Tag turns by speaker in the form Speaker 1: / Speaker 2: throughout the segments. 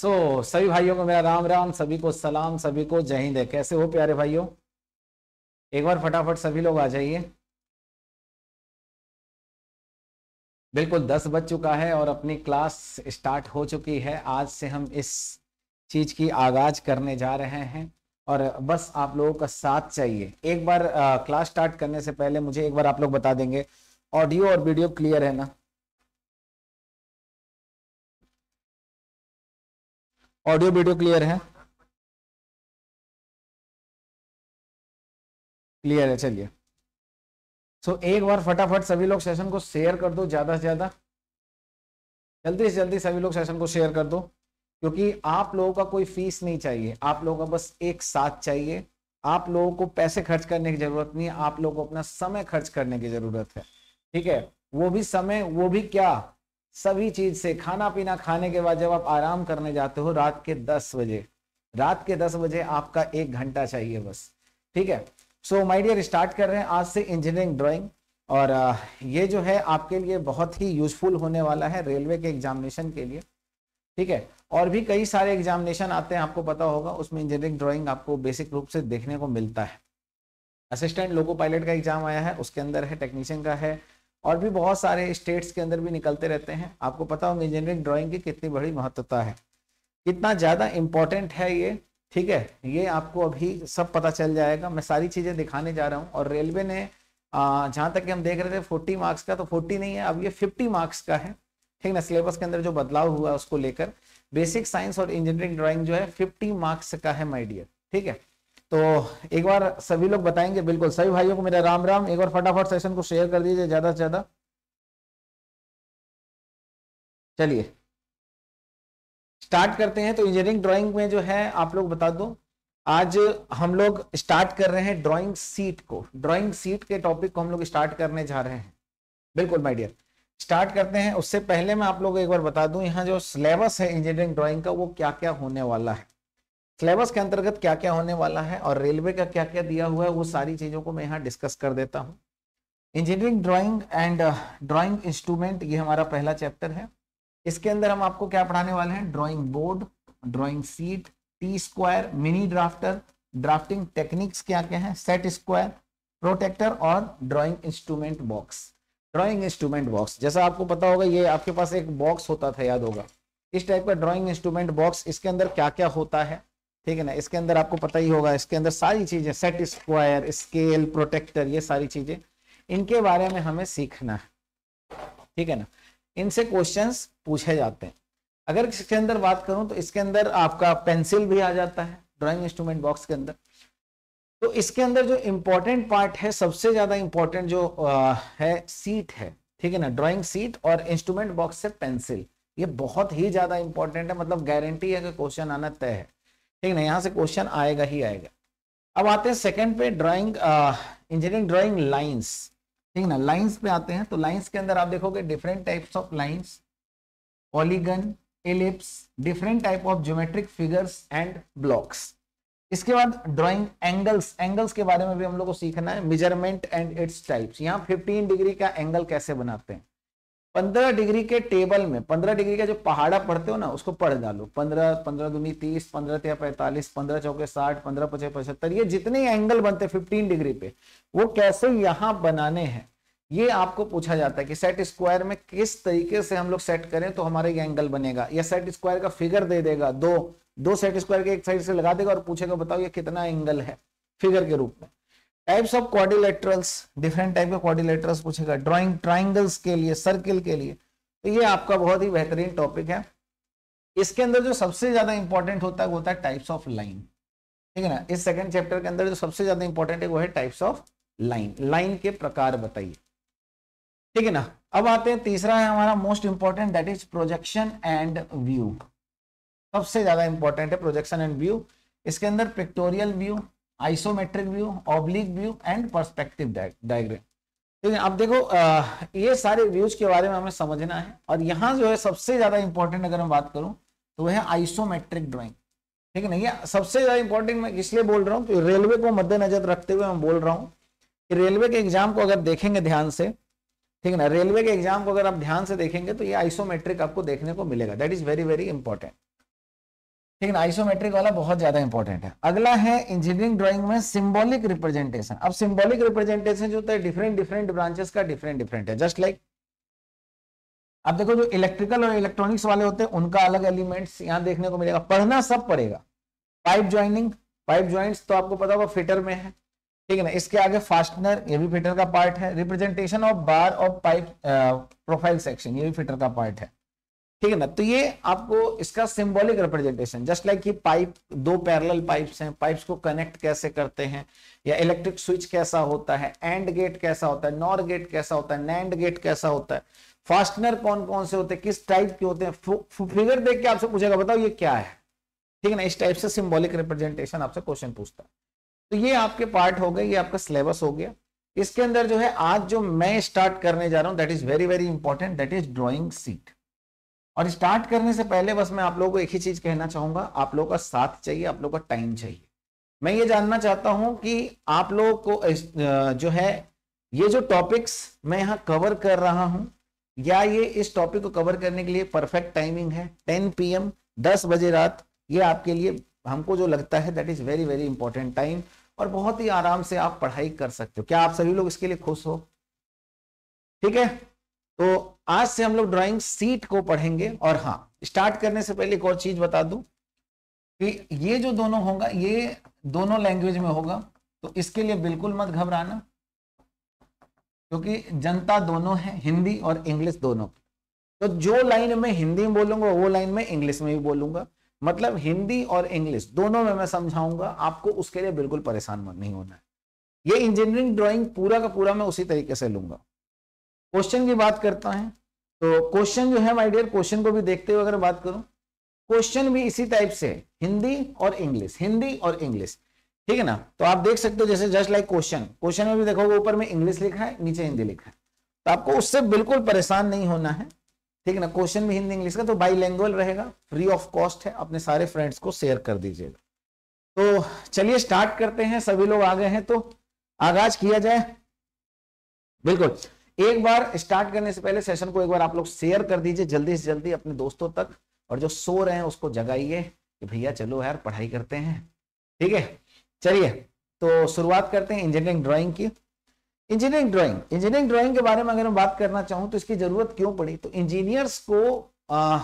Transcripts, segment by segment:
Speaker 1: सो so, सभी भाइयों को मेरा राम राम सभी को सलाम सभी को जय हिंद है कैसे हो प्यारे भाइयों
Speaker 2: एक बार फटाफट सभी लोग आ जाइए बिल्कुल दस बज चुका है और अपनी क्लास स्टार्ट हो चुकी है आज से हम इस चीज की आगाज करने जा रहे हैं और बस आप लोगों का साथ चाहिए एक बार आ, क्लास स्टार्ट करने से पहले मुझे एक बार आप लोग बता देंगे ऑडियो और वीडियो
Speaker 1: क्लियर है ना ऑडियो वीडियो क्लियर है क्लियर है चलिए सो so, एक बार फटाफट सभी लोग सेशन को शेयर
Speaker 2: कर दो ज़्यादा से ज़्यादा जल्दी से जल्दी सभी लोग सेशन को शेयर कर दो क्योंकि आप लोगों का कोई फीस नहीं चाहिए आप लोगों का बस एक साथ चाहिए आप लोगों को पैसे खर्च करने की जरूरत नहीं है आप लोगों को अपना समय खर्च करने की जरूरत है ठीक है वो भी समय वो भी क्या सभी चीज से खाना पीना खाने के बाद जब आप आराम करने जाते हो रात के दस बजे रात के दस बजे आपका एक घंटा चाहिए बस ठीक है सो माय डियर स्टार्ट कर रहे हैं आज से इंजीनियरिंग ड्राइंग और ये जो है आपके लिए बहुत ही यूजफुल होने वाला है रेलवे के एग्जामिनेशन के लिए ठीक है और भी कई सारे एग्जामिनेशन आते हैं आपको पता होगा उसमें इंजीनियरिंग ड्राइंग आपको बेसिक रूप से देखने को मिलता है असिस्टेंट लोको पायलट का एग्जाम आया है उसके अंदर है टेक्नीशियन का है और भी बहुत सारे स्टेट्स के अंदर भी निकलते रहते हैं आपको पता होगा इंजीनियरिंग ड्राइंग की कितनी बड़ी महत्वता है कितना ज़्यादा इम्पॉर्टेंट है ये ठीक है ये आपको अभी सब पता चल जाएगा मैं सारी चीज़ें दिखाने जा रहा हूँ और रेलवे ने जहाँ तक कि हम देख रहे थे फोर्टी मार्क्स का तो फोर्टी नहीं है अब ये फिफ्टी मार्क्स का है ठीक ना सिलेबस के अंदर जो बदलाव हुआ उसको लेकर बेसिक साइंस और इंजीनियरिंग ड्राइंग जो है फिफ्टी मार्क्स का है माई डियर ठीक है तो एक बार सभी
Speaker 1: लोग बताएंगे बिल्कुल सभी भाइयों को मेरा राम राम एक बार फटाफट सेशन को शेयर कर दीजिए ज़्यादा से ज़्यादा चलिए स्टार्ट करते हैं तो इंजीनियरिंग ड्राइंग में जो है आप लोग बता दो आज हम लोग स्टार्ट कर रहे हैं
Speaker 2: ड्राइंग सीट को ड्राइंग सीट के टॉपिक को हम लोग स्टार्ट करने जा रहे हैं बिल्कुल माय डियर स्टार्ट करते हैं उससे पहले मैं आप लोग को एक बार बता दूं यहाँ जो सिलेबस है इंजीनियरिंग ड्राइंग का वो क्या क्या होने वाला है सिलेबस के अंतर्गत क्या क्या होने वाला है और रेलवे का क्या क्या दिया हुआ है वो सारी चीज़ों को मैं यहाँ डिस्कस कर देता हूँ engineering drawing and drawing instrument ये हमारा पहला चैप्टर है इसके अंदर हम आपको क्या पढ़ाने वाले हैं drawing board drawing sheet T square mini drafter drafting techniques क्या क्या हैं सेट स्क्वायर प्रोटेक्टर और drawing instrument box drawing instrument box जैसा आपको पता होगा ये आपके पास एक बॉक्स होता था याद होगा इस टाइप का ड्राइंग इंस्ट्रूमेंट बॉक्स इसके अंदर क्या क्या होता है ठीक है ना इसके अंदर आपको पता ही होगा इसके अंदर सारी चीजें सेट स्क्वायर स्केल प्रोटेक्टर ये सारी चीजें इनके बारे में हमें सीखना है ठीक है ना इनसे क्वेश्चंस पूछे जाते हैं अगर इसके अंदर बात करूं तो इसके अंदर आपका पेंसिल भी आ जाता है ड्राइंग इंस्ट्रूमेंट बॉक्स के अंदर तो इसके अंदर जो इम्पोर्टेंट पार्ट है सबसे ज्यादा इंपॉर्टेंट जो आ, है सीट है ठीक है ना ड्राइंग सीट और इंस्ट्रूमेंट बॉक्स से पेंसिल ये बहुत ही ज्यादा इंपॉर्टेंट है मतलब गारंटी है कि क्वेश्चन आना तय है ठीक ना यहाँ से क्वेश्चन आएगा ही आएगा अब आते हैं सेकंड पे ड्राइंग इंजीनियरिंग ड्राइंग लाइंस ठीक ना लाइंस पे आते हैं तो लाइंस के अंदर आप देखोगे different types of lines polygon ellipse different type of geometric figures and blocks इसके बाद ड्राइंग एंगल्स एंगल्स के बारे में भी हम लोग को सीखना है मेजरमेंट एंड इट्स टाइप्स यहाँ 15 डिग्री का एंगल कैसे बनाते हैं पंद्रह डिग्री के टेबल में पंद्रह डिग्री का जो पहाड़ा पढ़ते हो ना उसको पढ़ डालो पंद्रह पंद्रह दूनी तीस पंद्रह तेरह पैंतालीस पंद्रह चौके साठ पंद्रह पचे पचहत्तर ये जितने एंगल बनते हैं फिफ्टीन डिग्री पे वो कैसे यहाँ बनाने हैं ये आपको पूछा जाता है कि सेट स्क्वायर में किस तरीके से हम लोग सेट करें तो हमारा ये एंगल बनेगा या सेट स्क्वायर का फिगर दे देगा दो दो सेट स्क्वायर के एक साइड से लगा देगा और पूछेगा बताओ ये कितना एंगल है फिगर के रूप में types of quadrilaterals different type के क्वारिलेटरल्स पूछेगा ड्रॉइंग ट्राइंगल्स के लिए सर्किल के लिए तो ये आपका बहुत ही बेहतरीन टॉपिक है इसके अंदर जो सबसे ज्यादा इंपॉर्टेंट होता है वो होता है टाइप्स ऑफ लाइन ठीक है ना इस सेकंड चैप्टर के अंदर जो सबसे ज्यादा इंपॉर्टेंट है वो है टाइप्स ऑफ लाइन लाइन के प्रकार बताइए ठीक है ना अब आते हैं तीसरा है हमारा most important that is projection and view सबसे ज्यादा इंपॉर्टेंट है प्रोजेक्शन एंड व्यू इसके अंदर pictorial view isometric view oblique view and perspective diagram ठीक है अब देखो ये सारे व्यूज के बारे में हमें समझना है और यहाँ जो है सबसे ज्यादा इंपॉर्टेंट अगर मैं बात करूँ तो वह है आइसोमेट्रिक ड्राइंग ठीक है ना ये सबसे ज्यादा इंपॉर्टेंट मैं इसलिए बोल रहा हूँ कि रेलवे को मद्देनजर रखते हुए मैं बोल रहा हूँ कि रेलवे के एग्जाम को अगर देखेंगे ध्यान से ठीक है ना रेलवे के एग्जाम को अगर आप ध्यान से देखेंगे तो ये आइसोमेट्रिक आपको देखने को मिलेगा that is very very important लेकिन आइसोमेट्रिक वाला बहुत ज्यादा इंपॉर्टेंट है अगला है इंजीनियरिंग ड्राइंग में सिंबॉलिक रिप्रेजेंटेशन अब सिंबॉलिक रिप्रेजेंटेशन जो होता है डिफरेंट डिफरेंट ब्रांचेस का डिफरेंट डिफरेंट है जस्ट लाइक like, अब देखो जो इलेक्ट्रिकल और इलेक्ट्रॉनिक्स वाले होते हैं उनका अलग एलिमेंट्स यहाँ देखने को मिलेगा पढ़ना सब पड़ेगा पाइप ज्वाइनिंग पाइप ज्वाइंट्स तो आपको पता होगा फिटर में है ठीक है ना इसके आगे फास्टनर ये भी फिटर का पार्ट है representation of bar of pipe profile section ये भी फिटर का पार्ट है ठीक है ना तो ये आपको इसका सिंबॉलिक रिप्रेजेंटेशन जस्ट लाइक ये पाइप दो पैरेलल पाइप्स हैं पाइप्स को कनेक्ट कैसे करते हैं या इलेक्ट्रिक स्विच कैसा होता है एंड गेट कैसा होता है नॉर गेट कैसा होता है नैंड गेट कैसा होता है फास्टनर कौन कौन से होते हैं किस टाइप के होते हैं फिगर देख के आपसे पूछेगा बताओ ये क्या है ठीक है ना इस टाइप से सिम्बॉलिक रिप्रेजेंटेशन आपसे क्वेश्चन पूछता है तो ये आपके पार्ट हो गए ये आपका सिलेबस हो गया इसके अंदर जो है आज जो मैं स्टार्ट करने जा रहा हूं that is very very important that is drawing sheet और स्टार्ट करने से पहले बस मैं आप लोगों को एक ही चीज कहना चाहूंगा आप लोगों का साथ चाहिए आप लोगों का टाइम चाहिए मैं ये जानना चाहता हूं कि आप लोगों को जो है ये जो टॉपिक्स मैं यहाँ कवर कर रहा हूं या ये इस टॉपिक को कवर करने के लिए परफेक्ट टाइमिंग है 10 पीएम 10 बजे रात ये आपके लिए हमको जो लगता है that is very very important time और बहुत ही आराम से आप पढ़ाई कर सकते हो क्या आप सभी लोग इसके लिए खुश हो ठीक है तो आज से हम लोग ड्राइंग सीट को पढ़ेंगे और हाँ स्टार्ट करने से पहले एक और चीज बता दू कि ये जो दोनों होगा ये दोनों लैंग्वेज में होगा तो इसके लिए बिल्कुल मत घबराना क्योंकि जनता दोनों है हिंदी और इंग्लिश दोनों तो जो लाइन में हिंदी में बोलूंगा वो लाइन में इंग्लिश में भी बोलूंगा मतलब हिंदी और इंग्लिश दोनों में मैं समझाऊंगा आपको उसके लिए बिल्कुल परेशान नहीं होना है ये इंजीनियरिंग ड्राइंग पूरा का पूरा मैं उसी तरीके से लूंगा क्वेश्चन की बात करता है तो क्वेश्चन जो है माय डियर क्वेश्चन को भी देखते हुए अगर बात करूं क्वेश्चन भी इसी टाइप से हिंदी और इंग्लिश हिंदी और इंग्लिश ठीक है ना तो आप देख सकते हो जैसे जस्ट लाइक क्वेश्चन क्वेश्चन में भी देखो ऊपर में इंग्लिश लिखा है नीचे हिंदी लिखा है तो आपको उससे बिल्कुल परेशान नहीं होना है ठीक है ना क्वेश्चन भी हिंदी इंग्लिश का तो बाई रहेगा फ्री ऑफ कॉस्ट है अपने सारे फ्रेंड्स को शेयर कर दीजिएगा तो चलिए स्टार्ट करते हैं सभी लोग आ गए हैं तो आगाज किया जाए बिल्कुल एक बार स्टार्ट करने से पहले सेशन को एक बार आप लोग शेयर कर दीजिए जल्दी से जल्दी अपने दोस्तों तक और जो सो रहे हैं उसको जगाइए कि भैया चलो यार पढ़ाई करते हैं ठीक है चलिए तो शुरुआत करते हैं इंजीनियरिंग ड्राइंग की इंजीनियरिंग ड्राइंग इंजीनियरिंग ड्राइंग के बारे में अगर मैं बात करना चाहूं तो इसकी जरूरत क्यों पड़ी तो इंजीनियर्स को आ,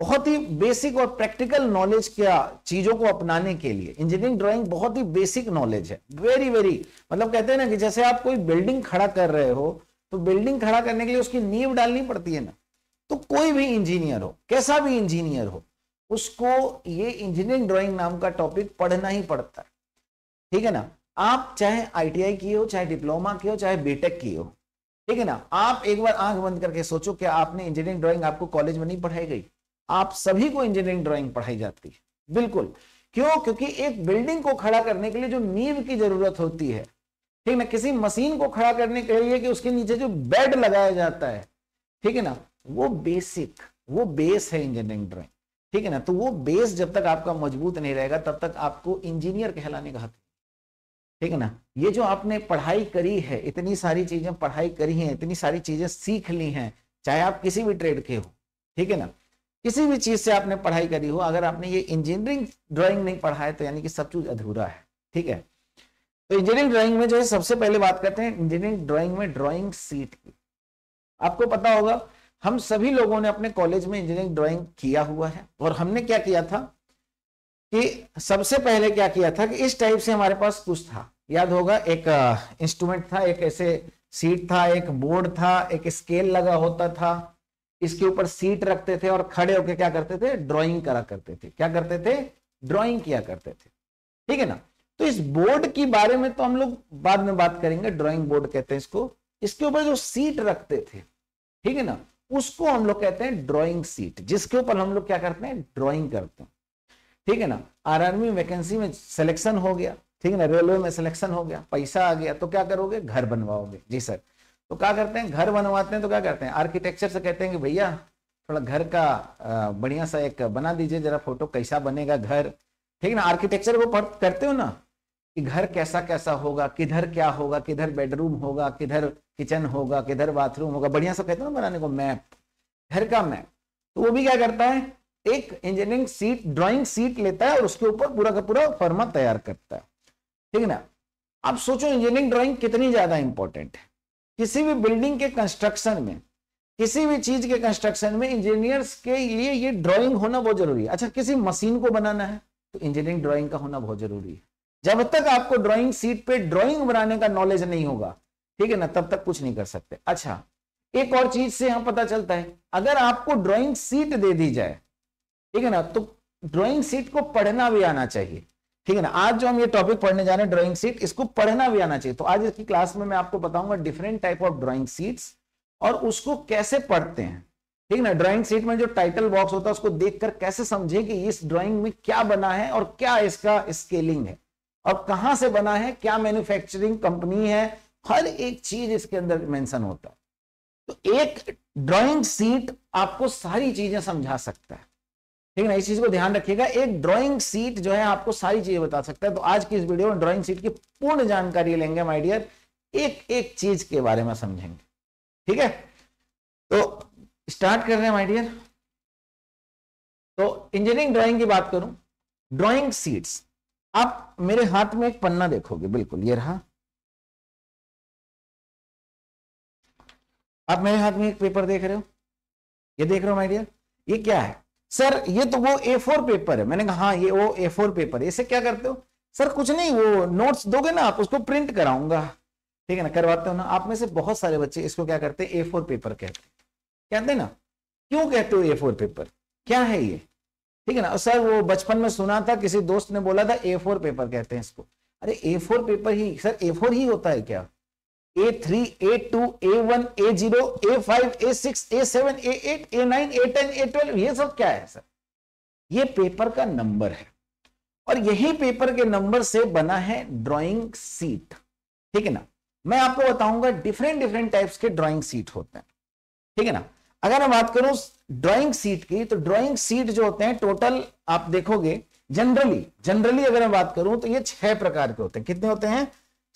Speaker 2: बहुत ही बेसिक और प्रैक्टिकल नॉलेज क्या चीजों को अपनाने के लिए इंजीनियरिंग ड्राइंग बहुत ही बेसिक नॉलेज है वेरी वेरी मतलब कहते हैं ना कि जैसे आप कोई बिल्डिंग खड़ा कर रहे हो तो बिल्डिंग खड़ा करने के लिए उसकी नींव डालनी पड़ती है ना तो कोई भी इंजीनियर हो कैसा भी इंजीनियर हो उसको ये इंजीनियरिंग ड्राइंग नाम का टॉपिक पढ़ना ही पड़ता है ठीक है ना आप चाहे आईटीआई किए हो चाहे डिप्लोमा किए हो चाहे बीटेक किए हो ठीक है ना आप एक बार आंख बंद करके सोचो कि आपने इंजीनियरिंग ड्राइंग आपको कॉलेज में नहीं पढ़ाई गई आप सभी को इंजीनियरिंग ड्राइंग पढ़ाई जाती है बिल्कुल क्यों क्योंकि एक बिल्डिंग को खड़ा करने के लिए जो नींव की जरूरत होती है ठीक ना किसी मशीन को खड़ा करने के लिए कि उसके नीचे जो बेड लगाया जाता है ठीक है ना वो बेसिक वो बेस है इंजीनियरिंग ड्राइंग ठीक है ना तो वो बेस जब तक आपका मजबूत नहीं रहेगा तब तक आपको इंजीनियर कहलाने का हक ठीक है ना ये जो आपने पढ़ाई करी है इतनी सारी चीजें पढ़ाई करी है इतनी सारी चीजें सीख ली हैं चाहे आप किसी भी ट्रेड के हो ठीक है ना किसी भी चीज से आपने पढ़ाई करी हो अगर आपने ये इंजीनियरिंग ड्राइंग नहीं पढ़ा है तो यानी कि सब चीज अधूरा है ठीक है इंजीनियरिंग तो ड्राइंग में जो है सबसे पहले बात करते हैं इंजीनियरिंग ड्राइंग में ड्राइंग सीट की आपको पता होगा हम सभी लोगों ने अपने कॉलेज में इंजीनियरिंग ड्राइंग किया हुआ है और हमने क्या किया था कि सबसे पहले क्या किया था कि इस टाइप से हमारे पास कुछ था याद होगा एक इंस्ट्रूमेंट uh, था एक ऐसे सीट था एक बोर्ड था एक स्केल लगा होता था इसके ऊपर सीट रखते थे और खड़े होकर क्या करते थे ड्रॉइंग करा करते थे क्या करते थे ड्रॉइंग किया करते थे ठीक है ना तो इस बोर्ड के बारे में तो हम लोग बाद में बात करेंगे ड्रॉइंग बोर्ड कहते हैं इसको इसके ऊपर जो सीट रखते थे ठीक है ना उसको हम लोग कहते हैं ड्रॉइंग सीट जिसके ऊपर हम लोग क्या करते हैं ड्रॉइंग करते हैं ठीक है ना आर्मी वैकेंसी में सिलेक्शन हो गया ठीक है ना रेलवे में सिलेक्शन हो गया पैसा आ गया तो क्या करोगे घर बनवाओगे जी सर तो क्या करते हैं घर बनवाते हैं तो क्या करते हैं आर्किटेक्चर से कहते हैं कि भैया थोड़ा घर का बढ़िया सा एक बना दीजिए जरा फोटो कैसा बनेगा घर ठीक है ना आर्किटेक्चर को करते हो ना कि घर कैसा कैसा होगा किधर क्या होगा किधर बेडरूम होगा किधर किचन होगा किधर बाथरूम होगा बढ़िया सब कहते हैं बनाने को मैप घर का मैप तो वो भी क्या करता है एक इंजीनियरिंग सीट ड्राइंग सीट लेता है और उसके ऊपर पूरा का पूरा फर्मा तैयार करता है ठीक है ना आप सोचो इंजीनियरिंग ड्राइंग कितनी ज्यादा इंपॉर्टेंट है किसी भी बिल्डिंग के कंस्ट्रक्शन में किसी भी चीज के कंस्ट्रक्शन में इंजीनियर्स के लिए ये ड्राइंग होना बहुत जरूरी है अच्छा किसी मशीन को बनाना है तो इंजीनियरिंग ड्राइंग का होना बहुत जरूरी है जब तक आपको ड्राइंग सीट पे ड्राइंग बनाने का नॉलेज नहीं होगा ठीक है ना तब तक कुछ नहीं कर सकते अच्छा एक और चीज से यहां पता चलता है अगर आपको ड्राइंग सीट दे दी जाए ठीक है ना तो ड्राइंग सीट को पढ़ना भी आना चाहिए ठीक है ना आज जो हम ये टॉपिक पढ़ने जा रहे हैं ड्राइंग सीट इसको पढ़ना भी आना चाहिए तो आज इसकी क्लास में मैं आपको बताऊंगा different type of drawing sheet और उसको कैसे पढ़ते हैं ठीक है ना ड्रॉइंग सीट में जो टाइटल बॉक्स होता है उसको देखकर कैसे समझे कि इस ड्रॉइंग में क्या बना है और क्या इसका स्केलिंग है और कहां से बना है क्या मैन्युफैक्चरिंग कंपनी है हर एक चीज इसके अंदर मेंशन होता है तो एक ड्राइंग सीट आपको सारी चीजें समझा सकता है ठीक है ना इस चीज को ध्यान रखिएगा एक ड्राइंग सीट जो है आपको सारी चीजें बता सकता है तो आज की इस वीडियो में ड्राइंग सीट की पूर्ण जानकारी लेंगे माइडियर एक एक चीज के बारे में समझेंगे ठीक है तो स्टार्ट कर रहे हैं माइडियर तो इंजीनियरिंग ड्राइंग की बात करूं ड्राइंग सीट्स आप मेरे हाथ में एक पन्ना देखोगे बिल्कुल ये रहा
Speaker 1: आप मेरे हाथ में एक पेपर देख रहे हो ये देख रहे हो माय डियर ये क्या है सर ये तो वो ए फोर पेपर है मैंने
Speaker 2: कहा हाँ ये वो ए फोर पेपर है इसे क्या करते हो सर कुछ नहीं वो नोट्स दोगे ना आप उसको प्रिंट कराऊंगा ठीक है ना करवाते हो ना आप में से बहुत सारे बच्चे इसको क्या करते हैं ए फोर पेपर कहते हैं कहते हैं ना क्यों कहते हो ए फोर पेपर क्या है ये ठीक है ना सर वो बचपन में सुना था किसी दोस्त ने बोला था ए फोर पेपर कहते हैं इसको अरे ए फोर पेपर ही सर ए फोर ही होता है क्या A three A two A one A zero A five A six A seven A eight A nine A ten A twelve ये सब क्या है सर ये पेपर का नंबर है और यही पेपर के नंबर से बना है ड्रॉइंग सीट ठीक है ना मैं आपको बताऊंगा डिफरेंट डिफरेंट टाइप्स के ड्रॉइंग सीट होते हैं ठीक है ना अगर मैं बात करूं ड्राइंग सीट की तो ड्राइंग सीट जो होते हैं टोटल आप देखोगे जनरली जनरली अगर मैं बात करूं तो ये छह प्रकार के होते हैं कितने होते हैं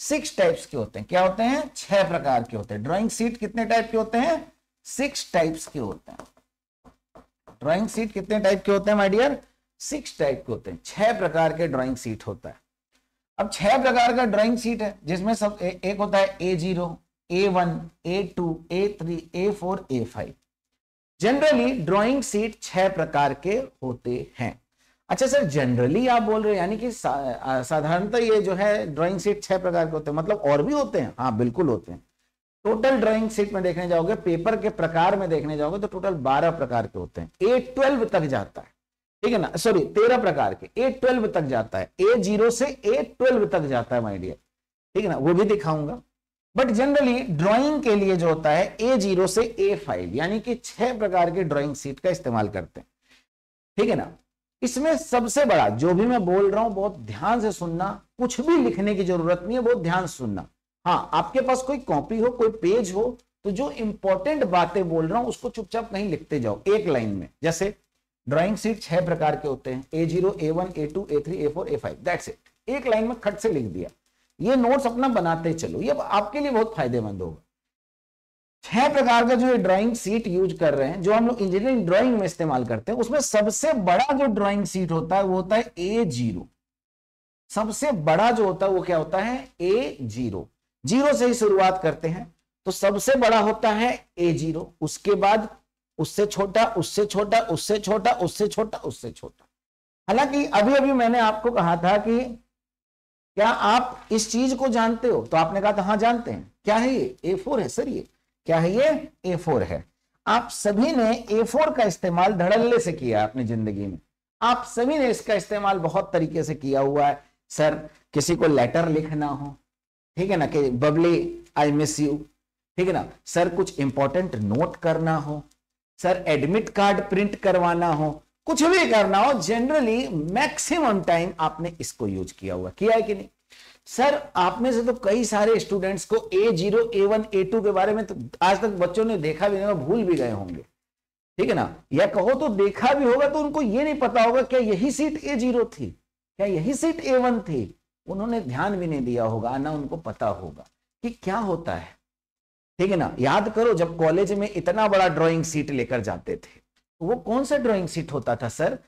Speaker 2: सिक्स टाइप्स के होते हैं क्या होते हैं छह प्रकार के होते हैं ड्राइंग सीट कितने टाइप के होते हैं सिक्स टाइप्स के होते हैं ड्राइंग सीट कितने टाइप के होते हैं माइडियर डियर सिक्स टाइप के होते हैं छह प्रकार के ड्राइंग सीट होता है अब छह प्रकार का ड्राइंग सीट है जिसमें सब एक होता है A zero A one A two A three A four A five generally drawing sheet छह प्रकार के होते हैं अच्छा सर जनरली आप बोल रहे हैं यानी कि सा, साधारणतः ये जो है ड्राइंग सीट छह प्रकार के होते हैं मतलब और भी होते हैं हाँ बिल्कुल होते हैं टोटल ड्राइंग सीट में देखने जाओगे पेपर के प्रकार में देखने जाओगे तो टोटल बारह प्रकार के होते हैं ए ट्वेल्व तक जाता है ठीक है ना सॉरी तेरह प्रकार के ए ट्वेल्व तक जाता है ए जीरो से ए ट्वेल्व तक जाता है माइडियर ठीक है ना वो भी दिखाऊंगा बट जनरली ड्राइंग के लिए जो होता है ए जीरो से ए फाइव यानी कि छह प्रकार के ड्राइंग सीट का इस्तेमाल करते हैं ठीक है ना इसमें सबसे बड़ा जो भी मैं बोल रहा हूं बहुत ध्यान से सुनना कुछ भी लिखने की जरूरत नहीं है बहुत ध्यान से सुनना हाँ आपके पास कोई कॉपी हो कोई पेज हो तो जो इंपॉर्टेंट बातें बोल रहा हूं उसको चुपचाप कहीं लिखते जाओ एक लाइन में जैसे ड्राइंग सीट छह प्रकार के होते हैं A zero A one A two A three A four A five that's it एक लाइन में खट से लिख दिया ये नोट्स अपना बनाते चलो ये आपके लिए बहुत फायदेमंद होगा छह प्रकार का जो ये ड्राइंग सीट यूज कर रहे हैं जो हम लोग इंजीनियरिंग ड्राइंग में इस्तेमाल करते हैं उसमें सबसे बड़ा जो ड्राइंग सीट होता है वो होता है ए जीरो सबसे बड़ा जो होता है वो क्या होता है ए जीरो जीरो से ही शुरुआत करते हैं तो सबसे बड़ा होता है ए जीरो उसके बाद उससे छोटा उससे छोटा उससे छोटा उससे छोटा उससे छोटा हालांकि अभी अभी मैंने आपको कहा था कि क्या आप इस चीज को जानते हो तो आपने कहा था हाँ जानते हैं क्या है ये ए फोर है सर ये क्या है ये ए फोर है आप सभी ने ए फोर का इस्तेमाल धड़ल्ले से किया अपनी जिंदगी में आप सभी ने इसका इस्तेमाल बहुत तरीके से किया हुआ है सर किसी को लेटर लिखना हो ठीक है ना कि बबली आई मिस यू ठीक है ना सर कुछ इंपॉर्टेंट नोट करना हो सर एडमिट कार्ड प्रिंट करवाना हो कुछ भी करना हो जनरली मैक्सिमम टाइम आपने इसको यूज किया हुआ किया है कि नहीं सर आप में से तो कई सारे स्टूडेंट्स को A zero A one A two के बारे में तो आज तक बच्चों ने देखा भी नहीं होगा भूल भी गए होंगे ठीक है ना या कहो तो देखा भी होगा तो उनको ये नहीं पता होगा क्या यही सीट ए जीरो थी क्या यही सीट ए वन थी उन्होंने ध्यान भी नहीं दिया होगा ना उनको पता होगा कि क्या होता है ठीक है ना याद करो जब कॉलेज में इतना बड़ा ड्रॉइंग सीट लेकर जाते थे तो वो कौन सा ड्राइंग सीट होता था सर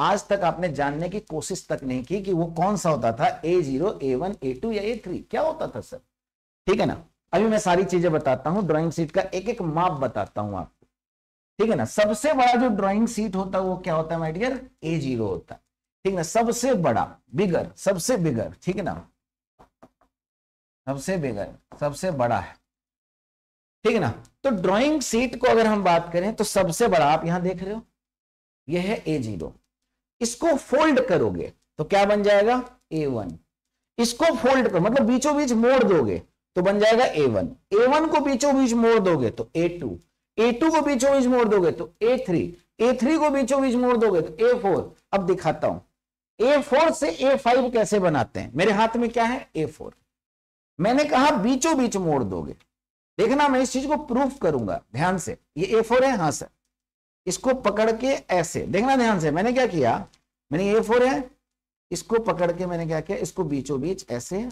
Speaker 2: आज तक आपने जानने की कोशिश तक नहीं की कि वो कौन सा होता था A zero A one A two या ए थ्री क्या होता था सर ठीक है ना अभी मैं सारी चीजें बताता हूं ड्राइंग सीट का एक एक माप बताता हूं आपको ठीक है ना सबसे बड़ा जो ड्राइंग सीट होता है वो क्या होता है माइडियर ए जीरो होता है ठीक ना सबसे बड़ा बिगर सबसे बिगर ठीक है ना सबसे बिगर सबसे बड़ा है ठीक है ना तो ड्राइंग सीट को अगर हम बात करें तो सबसे बड़ा आप यहां देख रहे हो यह है ए जीरो इसको फोल्ड करोगे तो क्या बन जाएगा ए वन इसको फोल्ड करो मतलब बीचों बीच मोड़ दोगे तो बन जाएगा ए वन ए वन को बीचों बीच मोड़ दोगे तो ए टू ए टू को बीचों बीच मोड़ दोगे तो ए थ्री ए थ्री को बीचों बीच मोड़ दोगे तो ए फोर अब दिखाता हूं ए फोर से ए फाइव कैसे बनाते हैं मेरे हाथ में क्या है ए फोर मैंने कहा बीचों बीच मोड़ दोगे देखना मैं इस चीज को प्रूफ करूंगा ध्यान से ये ए फोर है हाँ सर इसको पकड़ के ऐसे देखना ध्यान से मैंने क्या किया मैंने ए फोर है इसको पकड़ के मैंने क्या किया इसको बीचों बीच ऐसे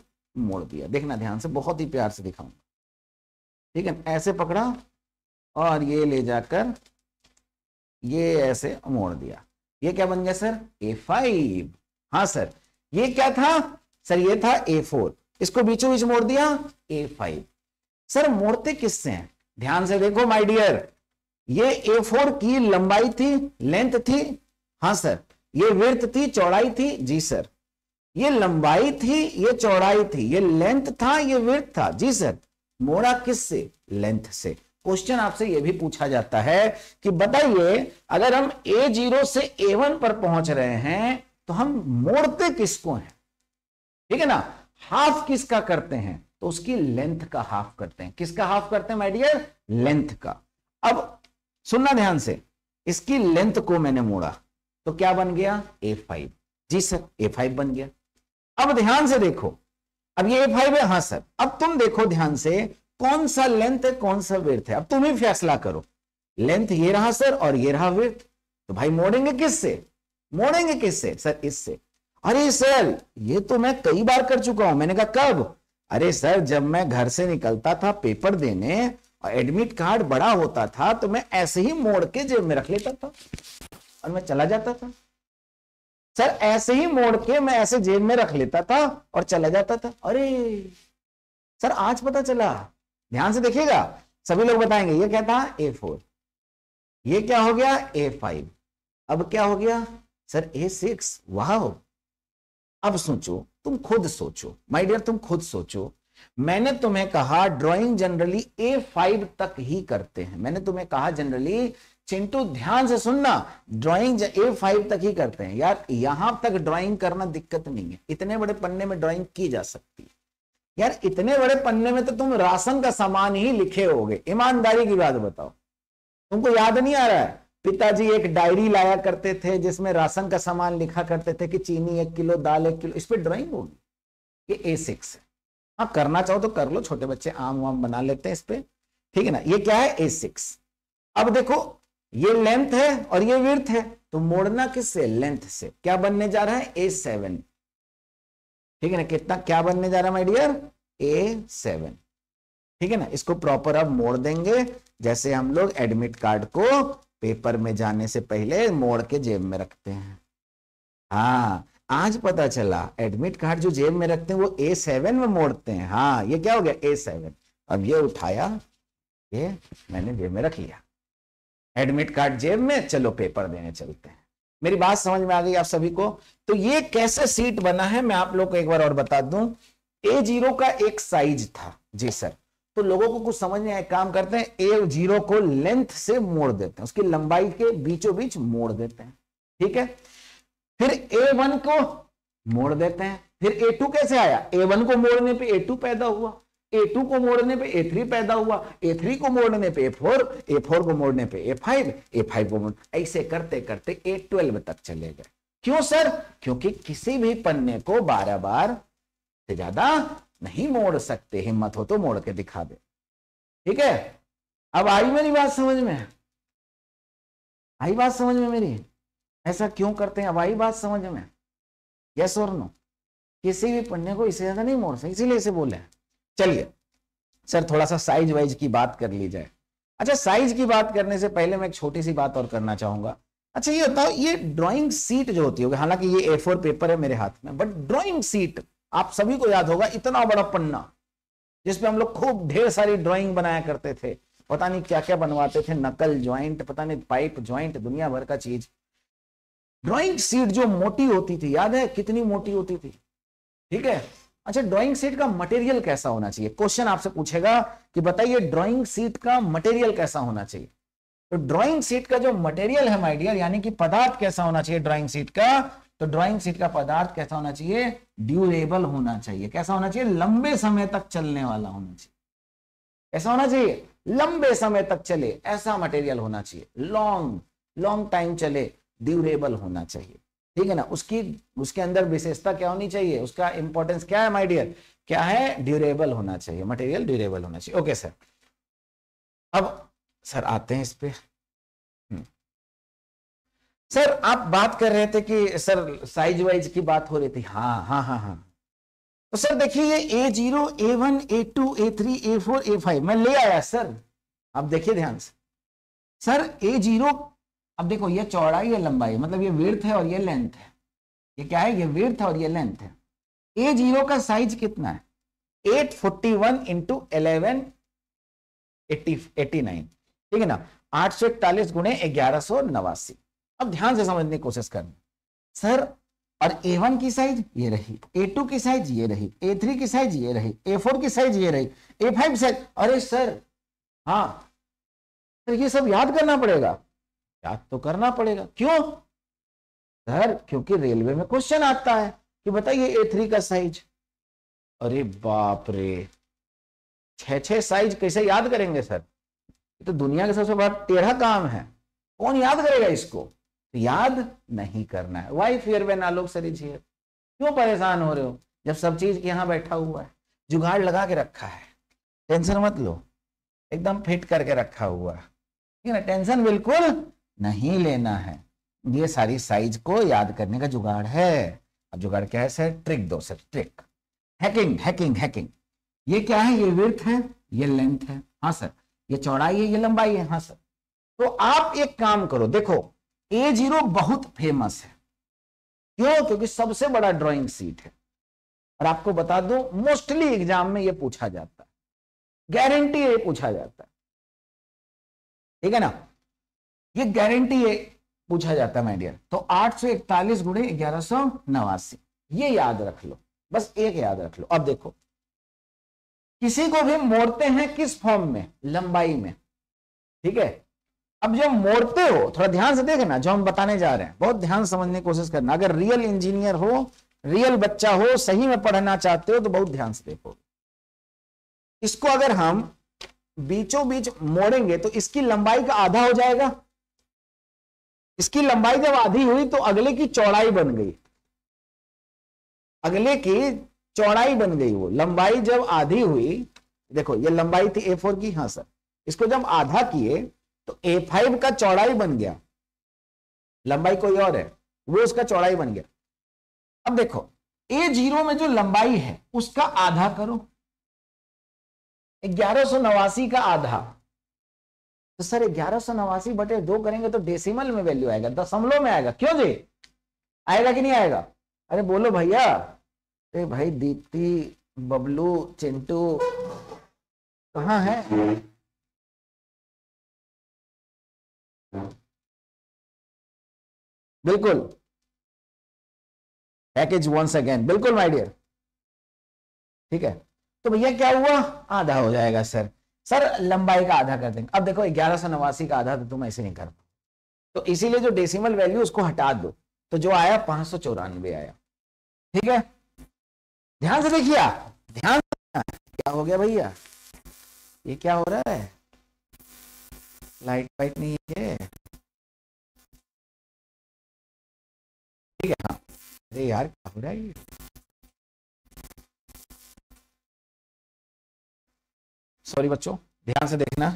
Speaker 2: मोड़ दिया देखना ध्यान से बहुत ही प्यार से दिखाऊंगा ठीक है ऐसे पकड़ा और ये ले जाकर ये ऐसे मोड़ दिया ये क्या बन गया सर ए फाइव हाँ सर ये क्या था सर ये था ए फोर इसको बीचों बीच मोड़ दिया ए फाइव सर मोड़ते किससे हैं ध्यान से देखो माय डियर ये ए फोर की लंबाई थी लेंथ थी हाँ सर ये वृत्त थी चौड़ाई थी जी सर ये लंबाई थी ये चौड़ाई थी ये लेंथ था ये वृत्त था जी सर मोड़ा किससे लेंथ से क्वेश्चन आपसे यह भी पूछा जाता है कि बताइए अगर हम ए जीरो से ए वन पर पहुंच रहे हैं तो हम मोड़ते किसको हैं ठीक है ना हाफ किसका करते हैं तो उसकी लेंथ का हाफ करते हैं किसका हाफ करते हैं माइडियर लेंथ का अब सुनना ध्यान से इसकी लेंथ को मैंने मोड़ा तो क्या बन गया ए फाइव जी सर ए फाइव बन गया अब ध्यान से देखो अब ये ए फाइव है हाँ सर अब तुम देखो ध्यान से कौन सा लेंथ है कौन सा वेर्थ है अब तुम ही फैसला करो लेंथ ये रहा सर और ये रहा वेर्थ तो भाई मोड़ेंगे किससे मोड़ेंगे किससे सर इससे अरे सर ये तो मैं कई बार कर चुका हूं मैंने कहा कब अरे सर जब मैं घर से निकलता था पेपर देने और एडमिट कार्ड बड़ा होता था तो मैं ऐसे ही मोड़ के जेब में रख लेता था और मैं चला जाता था सर ऐसे ही मोड़ के मैं ऐसे जेब में रख लेता था और चला जाता था अरे सर आज पता चला ध्यान से देखिएगा सभी लोग बताएंगे ये क्या था ए फोर ये क्या हो गया ए फाइव अब क्या हो गया सर ए सिक्स वाह अब सोचो तुम खुद सोचो माय डियर तुम खुद सोचो मैंने तुम्हें कहा ड्राइंग जनरली ए फाइव तक ही करते हैं मैंने तुम्हें कहा जनरली चिंटू ध्यान से सुनना ड्राइंग ए फाइव तक ही करते हैं यार यहां तक ड्राइंग करना दिक्कत नहीं है इतने बड़े पन्ने में ड्राइंग की जा सकती है यार इतने बड़े पन्ने में तो तुम राशन का सामान ही लिखे होगे ईमानदारी की बात बताओ तुमको याद नहीं आ रहा है पिताजी एक डायरी लाया करते थे जिसमें राशन का सामान लिखा करते थे कि चीनी एक किलो दाल एक किलो इस पर ड्राइंग होगी ये ए सिक्स है हाँ करना चाहो तो कर लो छोटे बच्चे आम वाम बना लेते हैं इस पर ठीक है ना ये क्या है ए सिक्स अब देखो ये लेंथ है और ये विर्थ है तो मोड़ना किससे लेंथ से क्या बनने जा रहा है ए सेवन ठीक है ना कितना क्या बनने जा रहा है माइडियर ए सेवन ठीक है ना इसको प्रॉपर अब मोड़ देंगे जैसे हम लोग एडमिट कार्ड को पेपर में जाने से पहले मोड़ के जेब में रखते हैं हाँ आज पता चला एडमिट कार्ड जो जेब में रखते हैं वो ए सेवन में मोड़ते हैं हाँ ये क्या हो गया ए सेवन अब ये उठाया ये मैंने जेब में रख लिया एडमिट कार्ड जेब में चलो पेपर देने चलते हैं मेरी बात समझ में आ गई आप सभी को तो ये कैसे सीट बना है मैं आप लोग को एक बार और बता दूं ए जीरो का एक साइज था जी सर तो लोगों को कुछ समझ नहीं आए काम करते हैं ए जीरो को लेंथ से मोड़ देते हैं उसकी लंबाई के बीचों बीच मोड़ देते हैं ठीक है फिर ए वन को मोड़ देते हैं फिर ए टू कैसे आया ए वन को मोड़ने पे ए टू पैदा हुआ ए टू को मोड़ने पे ए थ्री पैदा हुआ ए थ्री को मोड़ने पे ए फोर ए फोर को मोड़ने पे ए फाइव ए फाइव को मोड़ ऐसे करते करते ए ट्वेल्व तक चले गए क्यों सर क्योंकि किसी भी पन्ने को बारह बार से ज्यादा नहीं मोड़ सकते हिम्मत हो तो मोड़ के दिखा दे ठीक है अब आई मेरी बात समझ में आई बात समझ में मेरी ऐसा क्यों करते हैं अब आई बात समझ में यस और नो किसी भी पढ़ने को इससे ज्यादा नहीं मोड़ सकते इसीलिए इसे बोले चलिए सर थोड़ा सा साइज वाइज की बात कर ली जाए अच्छा साइज की बात करने से पहले मैं एक छोटी सी बात और करना चाहूंगा अच्छा ये बताओ ये ड्राइंग सीट जो होती होगी हालांकि ये ए फोर पेपर है मेरे हाथ में बट ड्राइंग सीट आप सभी को याद होगा इतना बड़ा पन्ना जिसमें हम लोग खूब ढेर सारी ड्राइंग बनाया करते थे पता नहीं क्या क्या बनवाते थे नकल ज्वाइंट पता नहीं पाइप ज्वाइंट दुनिया भर का चीज ड्राइंग सीट जो मोटी होती थी याद है कितनी मोटी होती थी ठीक है अच्छा ड्राइंग सीट का मटेरियल कैसा होना चाहिए क्वेश्चन आपसे पूछेगा कि बताइए ड्राइंग सीट का मटेरियल कैसा होना चाहिए तो ड्राइंग सीट का जो मटेरियल है माइडियर यानी कि पदार्थ कैसा होना चाहिए ड्राइंग सीट का तो ड्राइंग सीट का पदार्थ कैसा होना चाहिए ड्यूरेबल होना चाहिए कैसा होना चाहिए लंबे समय तक चलने वाला होना चाहिए ऐसा होना चाहिए लंबे समय तक चले ऐसा मटेरियल होना चाहिए लॉन्ग लॉन्ग टाइम चले ड्यूरेबल होना चाहिए ठीक है ना उसकी उसके अंदर विशेषता क्या होनी चाहिए उसका इंपॉर्टेंस क्या है माइडियर क्या है ड्यूरेबल होना चाहिए मटेरियल ड्यूरेबल होना चाहिए ओके सर अब सर आते हैं इस पर सर आप बात कर रहे थे कि सर साइज वाइज की बात हो रही थी हाँ हाँ हाँ हाँ तो सर देखिए ये A zero A one A two A three A four A five मैं ले आया सर आप देखिए ध्यान से सर ए जीरो अब देखो ये चौड़ाई या लंबाई मतलब ये विर्थ है और ये लेंथ है ये क्या है ये विर्थ और ये लेंथ है ए जीरो का साइज कितना है eight forty one into eleven eighty eighty nine ठीक है ना आठ सौ इकतालीस गुणे ग्यारह सौ नवासी अब ध्यान से समझने की कोशिश करनी सर और ए वन की साइज ये रही ए टू की साइज ये रही ए थ्री की साइज ये रही ए फोर की साइज ये रही ए फाइव साइज अरे सर हाँ सर ये सब याद करना पड़ेगा याद तो करना पड़ेगा क्यों सर क्योंकि रेलवे में क्वेश्चन आता है कि बताइए ए थ्री का साइज अरे बाप रे छह छह साइज कैसे याद करेंगे सर ये तो दुनिया के सबसे बड़ा टेढ़ा काम है कौन याद करेगा इसको याद नहीं करना है why fear when Alok sir is here क्यों परेशान हो रहे हो जब सब चीज यहां बैठा हुआ है जुगाड़ लगा के रखा है टेंशन मत लो एकदम फिट करके रखा हुआ ठीक है ना टेंशन बिल्कुल नहीं लेना है ये सारी साइज को याद करने का जुगाड़ है अब जुगाड़ क्या है सर ट्रिक दो sir trick hacking hacking hacking ये क्या है ये विर्थ है ये लेंथ है हाँ सर ये चौड़ाई है ये लंबाई है हाँ सर तो आप एक काम करो देखो ए जीरो बहुत फेमस है क्यों क्योंकि सबसे बड़ा ड्राइंग सीट है और आपको बता दूं मोस्टली एग्जाम में ये पूछा जाता है गारंटी ये पूछा जाता है ठीक है ना ये गारंटी ये पूछा जाता है माइडियर डियर तो 841 सौ इकतालीस गुड़े ग्यारह ये याद रख लो बस एक याद रख लो अब देखो किसी को भी मोड़ते हैं किस फॉर्म में लंबाई में ठीक है अब जब मोड़ते हो थोड़ा ध्यान से देखना जो हम बताने जा रहे हैं बहुत ध्यान समझने की कोशिश करना अगर रियल इंजीनियर हो रियल बच्चा हो सही में पढ़ना चाहते हो तो बहुत ध्यान से देखो इसको अगर हम बीचों बीच मोड़ेंगे तो इसकी लंबाई का आधा हो जाएगा इसकी लंबाई जब आधी हुई तो अगले की चौड़ाई बन गई अगले की चौड़ाई बन गई वो लंबाई जब आधी हुई देखो ये लंबाई थी ए फोर की हाँ सर इसको जब आधा किए तो ए फाइव का चौड़ाई बन गया लंबाई कोई और है वो उसका चौड़ाई बन गया अब देखो ए जीरो में जो लंबाई है उसका आधा करो ग्यारह सौ नवासी का आधा तो सर ग्यारह सौ नवासी बटे दो करेंगे तो डेसिमल में वैल्यू आएगा दशमलव में आएगा क्यों जी आएगा कि नहीं आएगा अरे बोलो भैया अरे भाई दीप्ति बबलू चिंटू
Speaker 1: कहा है बिल्कुल पैकेज वंस अगेन बिल्कुल माय डियर ठीक है तो भैया क्या हुआ
Speaker 2: आधा हो जाएगा सर सर लंबाई का आधा कर देंगे अब देखो ग्यारह सौ नवासी का आधा तो तुम ऐसे नहीं कर तो इसीलिए जो डेसिमल वैल्यू उसको हटा दो तो जो आया पांच सौ चौरानवे आया ठीक है ध्यान से देखिए ध्यान क्या हो गया
Speaker 1: भैया ये क्या हो रहा है लाइट वाइट नहीं है ठीक है हाँ अरे यार क्या हो रहा है सॉरी बच्चों ध्यान से देखना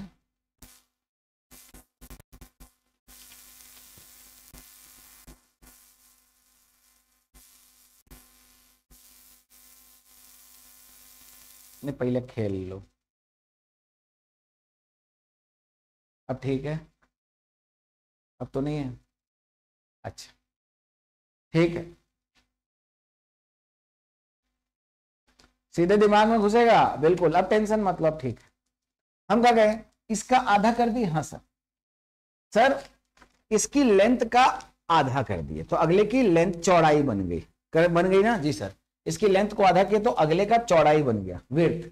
Speaker 1: ने पहले खेल लो अब ठीक है अब तो नहीं है अच्छा ठीक है सीधे दिमाग में घुसेगा बिल्कुल अब टेंशन मतलब ठीक है हम क्या कहें इसका आधा कर दिए हाँ सर
Speaker 2: सर इसकी लेंथ का आधा कर दिए तो अगले की लेंथ चौड़ाई बन गई कर बन गई ना जी सर इसकी लेंथ को आधा किया तो अगले का चौड़ाई बन गया विर्थ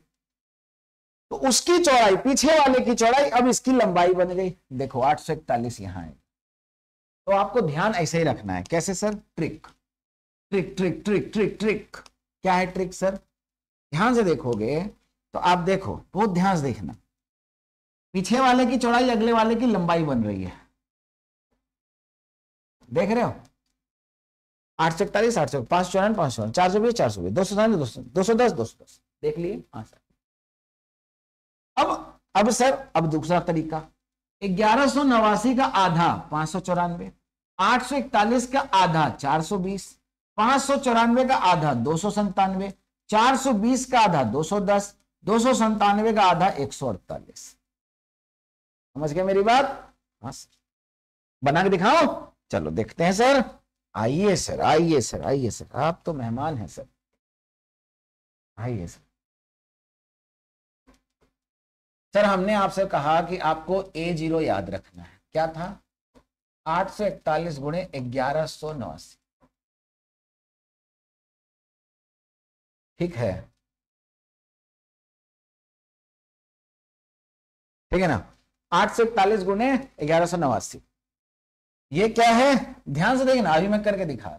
Speaker 2: तो उसकी चौड़ाई पीछे वाले की चौड़ाई अब इसकी लंबाई बन गई देखो आठ सौ इकतालीस यहां है तो आपको ध्यान ऐसे ही रखना है कैसे sir trick trick trick trick trick trick क्या है ट्रिक सर ध्यान से देखोगे तो आप
Speaker 1: देखो बहुत ध्यान से देखना पीछे वाले की चौड़ाई अगले वाले की लंबाई बन रही है देख रहे हो आठ सौ इकतालीस आठ
Speaker 2: सौ पांच सौ चौरान पांच सौ चार सौ बीस चार सौ बीस दो सौ दो सौ दस दो सौ दस देख लिए हाँ सर अब सर अब दूसरा तरीका ग्यारह सौ नवासी का आधा पांच सौ चौरानवे आठ सौ इकतालीस का आधा चार सौ बीस पांच सौ चौरानवे का आधा दो सौ संतानवे चार सौ बीस का आधा दो सौ दस दो सौ संतानवे का आधा एक सौ अड़तालीस समझ गए मेरी बात हाँ सर
Speaker 1: बना के दिखाओ चलो देखते हैं सर आइए सर आइए सर आइए सर आप तो मेहमान हैं सर आइए सर सर हमने आपसे कहा कि आपको ए जीरो याद रखना है क्या था आठ सौ इकतालीस गुणे ग्यारह सौ नवासी ठीक है ठीक है ना आठ सौ इकतालीस गुणे ग्यारह सौ नवासी ये क्या है ध्यान से देखना अभी मैं करके दिखा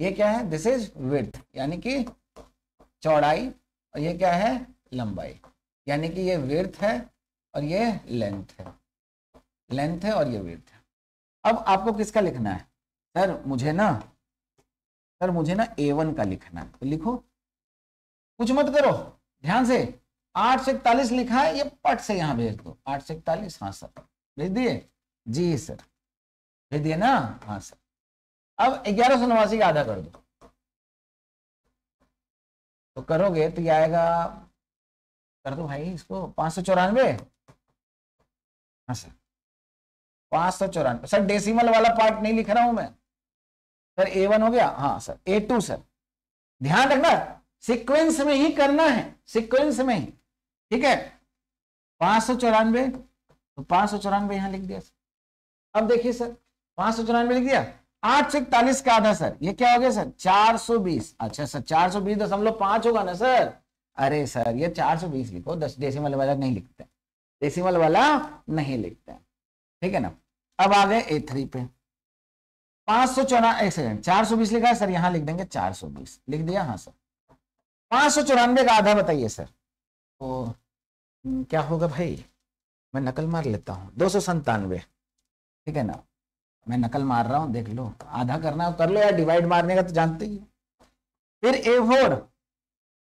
Speaker 2: ये क्या है दिस इज विथ यानी कि चौड़ाई और ये क्या है लंबाई यानी कि ये विर्थ है और ये लेंथ है लेंथ है और ये विर्थ है अब आपको किसका लिखना है सर मुझे ना सर मुझे ना ए वन का लिखना है तो लिखो कुछ मत करो ध्यान से आठ से इकतालीस लिखा है ये पट से यहां भेज दो आठ से इकतालीस हाँ सर भेज दिए जी सर भेज दिए ना हाँ सर अब ग्यारह सौ
Speaker 1: नवासी का आधा कर दो तो करोगे तो ये आएगा कर दो भाई इसको पांच सौ चौरानवे हाँ सर पांच सौ चौरानवे सर डेसिमल वाला पार्ट नहीं लिख रहा हूं मैं सर ए
Speaker 2: वन हो गया हाँ सर ए टू सर ध्यान रखना सीक्वेंस में ही करना है सीक्वेंस में ही ठीक है पांच सौ चौरानवे तो पांच सौ चौरानवे यहां लिख दिया सर अब देखिए सर पांच सौ चौरानवे लिख दिया आठ सौ इकतालीस का आधा सर ये क्या हो गया सर चार सौ बीस अच्छा सर चार सौ बीस दशमलव पांच होगा ना सर अरे सर ये 420 लिखो दस डेसिमल वाला नहीं लिखते डेसिमल वाला नहीं लिखते ठीक है ना अब आ गए ए थ्री पे पांच सौ चौरा एक सेकेंड चार सौ बीस लिखा है सर यहां लिख देंगे चार सौ बीस लिख दिया हाँ सर पांच सौ चौरानवे का आधा बताइए सर तो क्या होगा भाई मैं नकल मार लेता हूँ दो सौ संतानवे ठीक है ना मैं नकल मार रहा हूँ देख लो आधा करना कर लो या डिवाइड मारने का तो जानते ही फिर ए फोर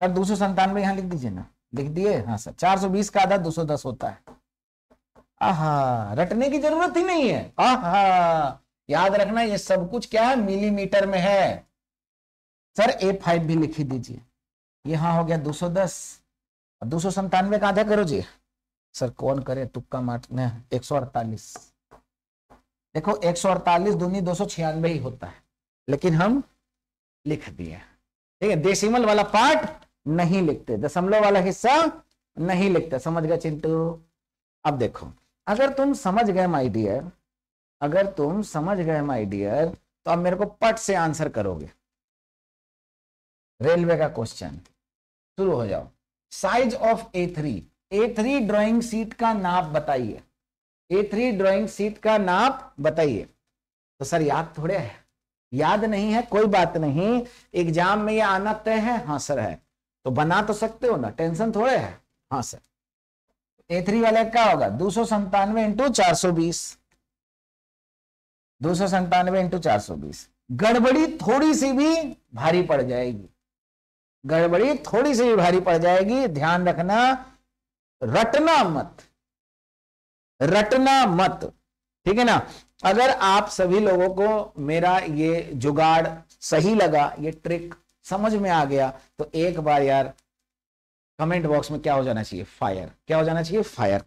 Speaker 2: सर दो सौ संतानवे यहाँ लिख दीजिए ना लिख दिए हाँ सर चार सौ बीस का आधा दो सौ दस होता है आहा रटने की जरूरत ही नहीं है आहा याद रखना ये सब कुछ क्या है मिलीमीटर में है सर ए फाइव भी लिखी दीजिए ये हाँ हो गया दो सौ दस दो सौ संतानवे का आधा करो जी सर कौन करे तुक्का मार एक सौ अड़तालीस देखो एक सौ अड़तालीस दूनी दो सौ छियानवे ही होता है लेकिन हम लिख दिए ठीक है देसीमल वाला पार्ट नहीं लिखते दशमलव वाला हिस्सा नहीं लिखते समझ गए चिंटू अब देखो अगर तुम समझ गए माई डियर अगर तुम समझ गए माई डियर तो अब मेरे को पट से आंसर करोगे रेलवे का क्वेश्चन शुरू हो जाओ size of A three A three drawing sheet का नाप बताइए ए थ्री ड्रॉइंग सीट का नाप बताइए तो सर याद थोड़े है याद नहीं है कोई बात नहीं एग्जाम में ये आना तय है हाँ सर है तो बना तो सकते हो ना टेंशन थोड़े है हाँ सर ए थ्री वाले क्या होगा दो सौ संतानवे इंटू चार सौ बीस दो सौ संतानवे इंटू चार सौ बीस गड़बड़ी थोड़ी सी भी भारी पड़ जाएगी गड़बड़ी थोड़ी सी भी भारी पड़ जाएगी ध्यान रखना रटना मत रटना मत ठीक है ना अगर आप सभी लोगों को मेरा ये जुगाड़ सही लगा ये ट्रिक समझ में आ गया तो एक बार यार कमेंट बॉक्स में क्या हो जाना चाहिए फायर क्या हो जाना चाहिए फायर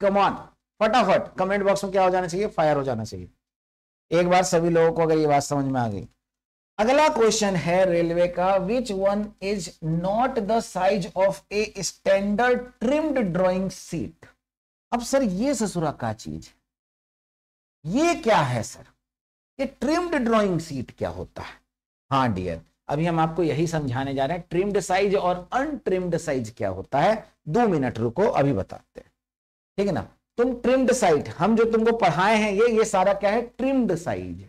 Speaker 2: कमॉन फटाफट कमेंट बॉक्स में क्या हो जाना चाहिए फायर हो जाना चाहिए एक बार सभी लोगों को अगर ये बात समझ में आ गई अगला क्वेश्चन है रेलवे का which one is not the size of a standard trimmed drawing sheet अब सर ये ससुरा का चीज ये क्या है सर ये ट्रिम्ड ड्रॉइंग सीट क्या होता है हाँ डियर अभी हम आपको यही समझाने जा रहे हैं ट्रिम्ड साइज और अनट्रिम्ड साइज क्या होता है दो मिनट रुको अभी बताते हैं ठीक है ना तुम ट्रिम्ड साइज हम जो तुमको पढ़ाए हैं ये ये सारा क्या है ट्रिम्ड साइज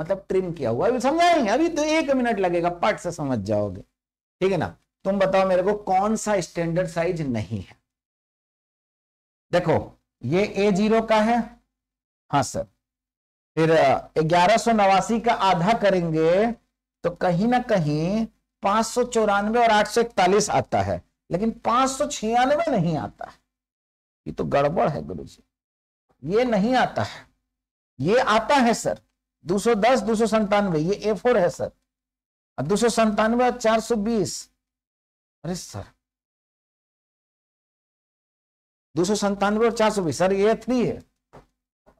Speaker 2: मतलब ट्रिम किया हुआ अभी समझाएंगे अभी तो एक मिनट लगेगा पट से समझ जाओगे ठीक है ना तुम बताओ मेरे को कौन सा स्टैंडर्ड साइज नहीं है देखो ये ए जीरो का है हाँ सर फिर ग्यारह सौ नवासी का आधा करेंगे तो कहीं ना कहीं पांच चौरानवे और आठ सौ इकतालीस आता है लेकिन पांच छियानवे नहीं आता है ये तो गड़बड़ है गुरु जी ये नहीं आता है ये आता है सर दो सौ दस दो सौ संतानवे ये ए फोर है सर
Speaker 1: और दो सौ संतानवे और चार सौ बीस अरे सर दो सौ संतानवे और चार सौ बीस सर ये थ्री है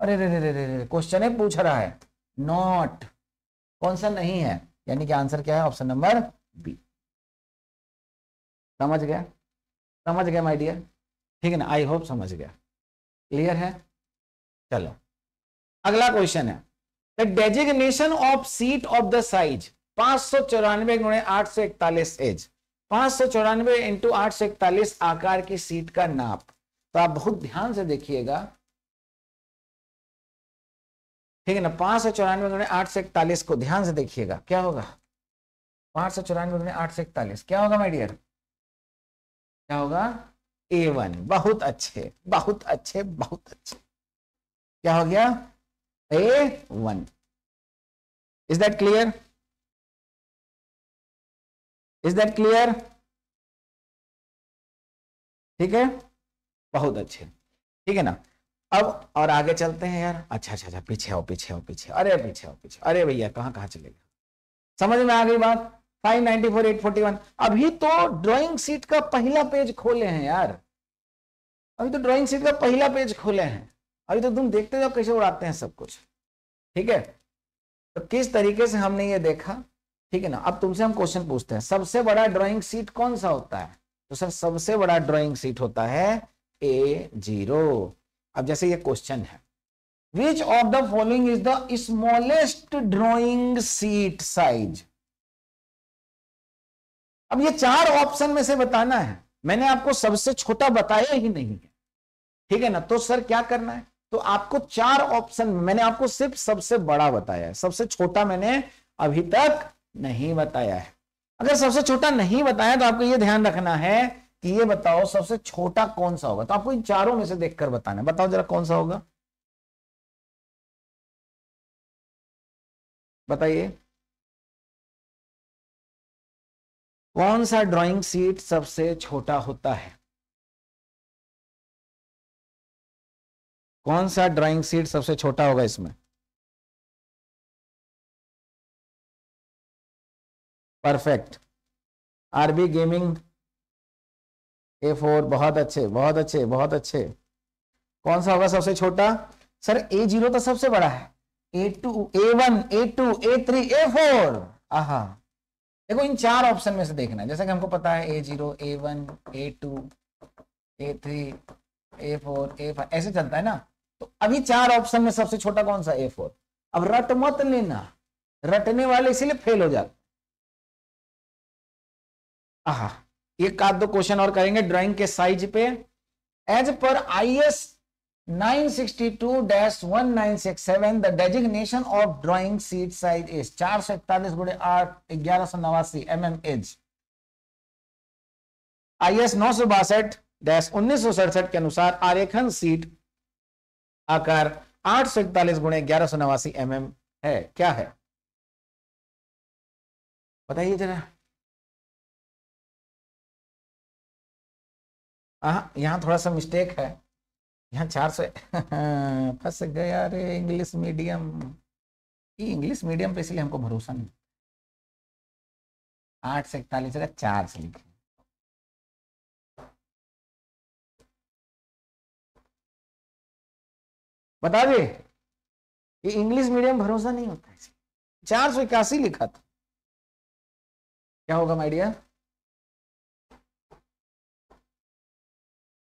Speaker 2: अरे रे रे रे रे क्वेश्चन है पूछ रहा है नॉट कौन सा नहीं है
Speaker 1: यानी कि आंसर क्या है ऑप्शन नंबर बी समझ गया समझ गया माय डियर ठीक है ना आई होप समझ गया क्लियर है
Speaker 2: चलो अगला क्वेश्चन है the designation of sheet of the size पांच सौ चौरानवे गुणे आठ सौ इकतालीस एज पांच सौ चौरानवे इंटू आठ सौ इकतालीस आकार की सीट का नाप तो आप बहुत ध्यान से देखिएगा
Speaker 1: ठीक है ना पांच सौ चौरानवे गुणे आठ सौ इकतालीस को ध्यान से देखिएगा क्या होगा पांच सौ चौरानवे गुणे आठ सौ इकतालीस क्या होगा माई डियर
Speaker 2: क्या होगा ए वन बहुत अच्छे बहुत अच्छे बहुत अच्छे
Speaker 1: क्या हो गया A one is that clear is that clear ठीक है बहुत अच्छे ठीक है ना अब और आगे
Speaker 2: चलते हैं यार अच्छा अच्छा अच्छा पीछे हो पीछे हो पीछे अरे पीछे हो पीछे अरे भैया कहाँ कहाँ चले गए समझ में आ गई बात फोर्टी वन अभी तो ड्राइंग सीट का पहला पेज खोले हैं यार अभी तो ड्राइंग सीट का पहला पेज खोले हैं अभी तो तुम देखते जाओ कैसे उड़ाते हैं सब कुछ ठीक है तो किस तरीके से हमने ये देखा ठीक है ना अब तुमसे हम क्वेश्चन पूछते हैं सबसे बड़ा ड्राइंग सीट कौन सा होता है तो सर सबसे बड़ा ड्राइंग सीट होता है ए जीरो अब जैसे ये क्वेश्चन है which of the following is the smallest drawing sheet size अब ये चार ऑप्शन में से बताना है मैंने आपको सबसे छोटा बताया ही नहीं है ठीक है ना तो सर क्या करना है तो आपको चार ऑप्शन मैंने आपको सिर्फ सबसे बड़ा बताया है सबसे छोटा मैंने अभी तक नहीं बताया है अगर सबसे छोटा नहीं बताया तो आपको यह ध्यान रखना है कि ये
Speaker 1: बताओ सबसे छोटा कौन सा होगा तो आपको इन चारों में से देखकर बताना बताओ जरा कौन सा होगा बताइए कौन सा ड्राइंग सीट सबसे छोटा होता है कौन सा ड्राइंग सीट सबसे छोटा होगा इसमें perfect RB gaming
Speaker 2: A four बहुत अच्छे बहुत अच्छे बहुत अच्छे कौन सा होगा सबसे छोटा सर ए जीरो तो सबसे बड़ा है A two A one A two A three A four आहा देखो इन चार ऑप्शन में से देखना है जैसा कि हमको पता है A zero A one A two A three A four A five ऐसे चलता है ना तो अभी चार ऑप्शन में सबसे छोटा कौन सा ए फोर अब रट मत लेना रटने वाले इसीलिए फेल हो जाते आहा एक का दो क्वेश्चन और करेंगे ड्राइंग के साइज पे एज पर आई एस नाइन 962 designation of designation sheet size is चार सौ इकतालीस बुढ़े आठ ग्यारह सौ नवासी M M as I S नौ सौ बासठ डैश उन्नीस सौ सड़सठ के अनुसार आरेखन सीट आकार
Speaker 1: आठ सौ इकतालीस बुढ़े ग्यारह सौ नवासी एम एम है क्या है बताइए जरा हाँ, यहाँ थोड़ा सा मिस्टेक है यहाँ चार सौ फंस गया रे इंग्लिश मीडियम इंग्लिश मीडियम पे इसलिए हमको भरोसा नहीं आठ से इकतालीस जगह चार से लिखे बता दे ये इंग्लिश मीडियम भरोसा नहीं होता चार सौ इक्यासी लिखा था क्या होगा माइडिया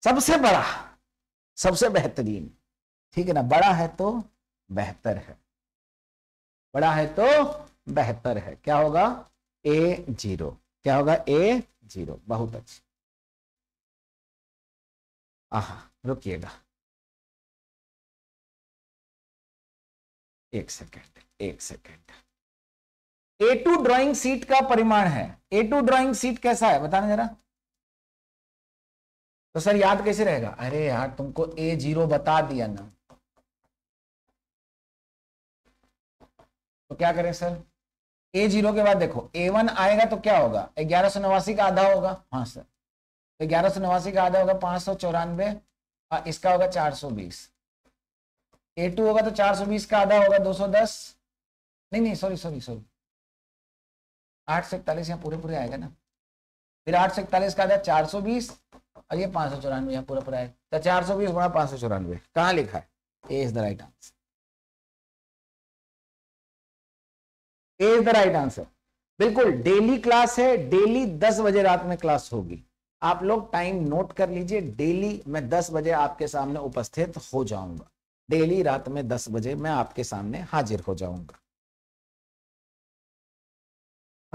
Speaker 1: सबसे बड़ा सबसे बेहतरीन ठीक है ना बड़ा
Speaker 2: है तो बेहतर है बड़ा है तो बेहतर है क्या
Speaker 1: होगा ए जीरो क्या होगा ए जीरो बहुत अच्छी आह रुकिएगा एक सेकेंड एक second A two drawing sheet का परिमाण है ए टू ड्रॉइंग सीट कैसा है बताना जरा तो सर याद कैसे रहेगा अरे यार तुमको ए जीरो बता दिया ना तो क्या करें सर ए जीरो
Speaker 2: के बाद देखो ए वन आएगा तो क्या होगा ग्यारह सौ नवासी का आधा होगा हाँ सर तो ग्यारह सौ नवासी का आधा होगा पांच सौ चौरानवे इसका होगा चार सौ बीस ए टू होगा तो चार सौ बीस का आधा होगा दो सौ दस नहीं नहीं सॉरी सॉरी सॉरी आठ सौ इकतालीस यहाँ पूरे पूरे आएगा ना फिर आठ सौ इकतालीस का आधा चार सौ बीस
Speaker 1: और ये पांच सौ चौरानवे यहाँ पूरा पूरा है तो चार सौ बीस बड़ा पांच सौ चौरानवे कहाँ लिखा है A is the right answer A is the right answer बिल्कुल डेली क्लास है डेली दस बजे रात में क्लास होगी आप लोग
Speaker 2: टाइम नोट कर लीजिए डेली मैं दस बजे आपके सामने उपस्थित हो जाऊंगा डेली
Speaker 1: रात में दस बजे मैं आपके सामने हाजिर हो जाऊंगा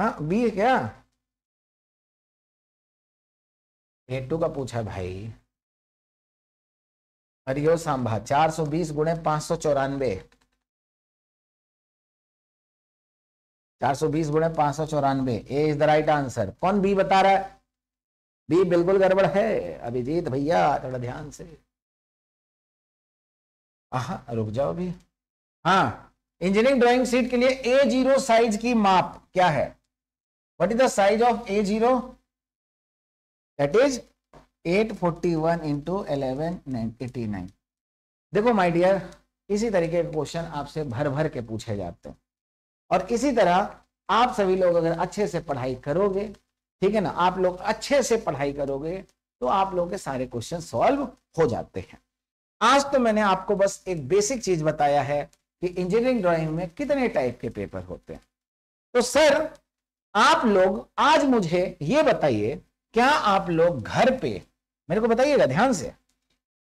Speaker 1: हाँ बी क्या ग्रेड टू का पूछा है भाई हरिओ सांभा चार सौ बीस गुणे पांच सौ चौरानवे चार सौ बीस
Speaker 2: गुणे पांच सौ चौरानवे A is the right answer कौन बी बता रहा है बी बिल्कुल गड़बड़ है अभिजीत भैया थोड़ा ध्यान से हा रुक जाओ अभी हाँ इंजीनियरिंग ड्राइंग शीट के लिए ए जीरो साइज की माप क्या है what is the size of A zero that is 841 into eleven देखो माय डियर इसी तरीके के क्वेश्चन आपसे भर भर के पूछे जाते हैं और इसी तरह आप सभी लोग अगर अच्छे से पढ़ाई करोगे ठीक है ना आप लोग अच्छे से पढ़ाई करोगे तो आप लोग के सारे क्वेश्चन सॉल्व हो जाते हैं आज तो मैंने आपको बस एक बेसिक चीज बताया है कि इंजीनियरिंग ड्राइंग में कितने टाइप के पेपर होते हैं तो सर आप लोग आज मुझे ये बताइए क्या आप लोग घर पे मेरे को बताइएगा ध्यान से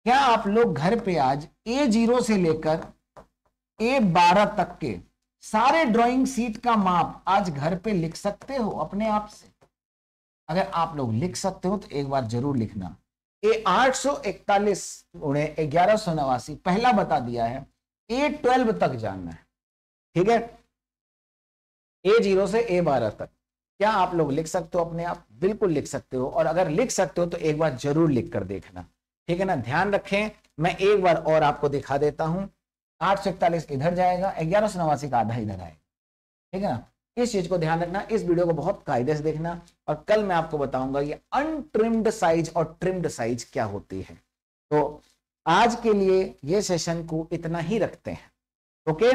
Speaker 2: क्या आप लोग घर पे आज ए जीरो से लेकर ए बारह तक के सारे ड्राइंग सीट का माप आज घर पे लिख सकते हो अपने आप से अगर आप लोग लिख सकते हो तो एक बार जरूर लिखना ए आठ सौ इकतालीस उन्हें ग्यारह सौ नवासी पहला बता दिया है ए ट्वेल्व तक जानना है ठीक है ए जीरो से ए बारह तक क्या आप लोग लिख सकते हो अपने आप बिल्कुल लिख सकते हो और अगर लिख सकते हो तो एक बार जरूर लिख कर देखना ठीक है ना ध्यान रखें मैं एक बार और आपको दिखा देता हूं आठ सौ इकतालीस इधर जाएगा ग्यारह सौ नवासी का आधा इधर आएगा ठीक है ना इस चीज को ध्यान रखना इस वीडियो को बहुत कायदे से देखना और कल मैं आपको बताऊंगा ये अनट्रिम्ड साइज और ट्रिम्ड साइज क्या होती है तो आज के लिए ये सेशन को इतना ही रखते हैं ओके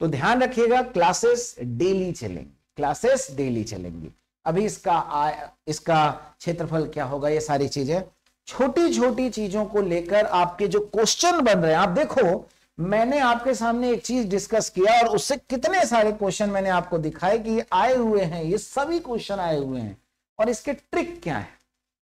Speaker 2: तो ध्यान रखिएगा क्लासेस डेली चलेंगे क्लासेस डेली चलेंगी अभी इसका आ, इसका क्षेत्रफल क्या होगा ये सारी चीजें छोटी छोटी चीजों को लेकर आपके जो क्वेश्चन बन रहे हैं आप देखो मैंने आपके सामने एक चीज डिस्कस किया और उससे कितने सारे क्वेश्चन मैंने आपको दिखाए कि आए हुए हैं ये सभी क्वेश्चन आए हुए हैं और इसके ट्रिक क्या है